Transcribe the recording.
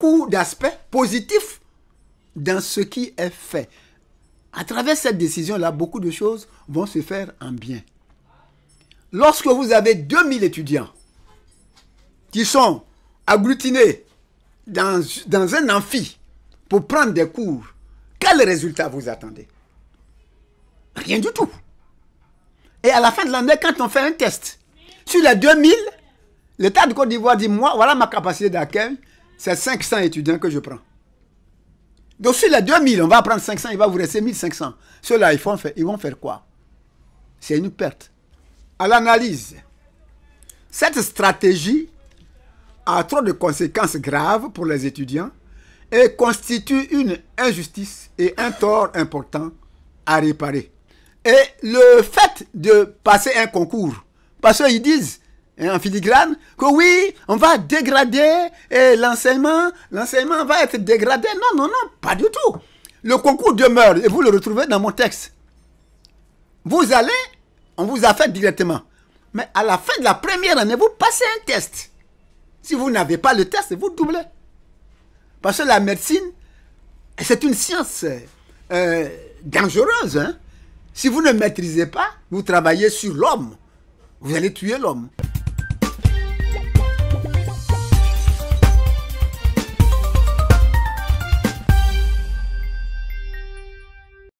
beaucoup d'aspects positifs dans ce qui est fait. À travers cette décision-là, beaucoup de choses vont se faire en bien. Lorsque vous avez 2000 étudiants qui sont agglutinés dans, un amphi pour prendre des cours, quel résultat vous attendez Rien du tout. Et à la fin de l'année, quand on fait un test, sur les 2000, l'État de Côte d'Ivoire dit, moi, voilà ma capacité d'accueil, c'est 500 étudiants que je prends. Donc sur les 2000, on va prendre 500, il va vous rester 1500. Ceux-là, ils, ils, vont faire quoi C'est une perte. À l'analyse, cette stratégie a trop de conséquences graves pour les étudiants et constitue une injustice et un tort important à réparer. Et le fait de passer un concours, parce qu'ils disent, et en filigrane que oui, on va dégrader l'enseignement, l'enseignement va être dégradé. Non, non, non, pas du tout. Le concours demeure et vous le retrouvez dans mon texte. Vous allez, on vous a fait directement. Mais à la fin de la première année, vous passez un test. Si vous n'avez pas le test, vous doublez. Parce que la médecine, c'est une science euh, dangereuse. Hein. Si vous ne maîtrisez pas, vous travaillez sur l'homme. Vous allez tuer l'homme.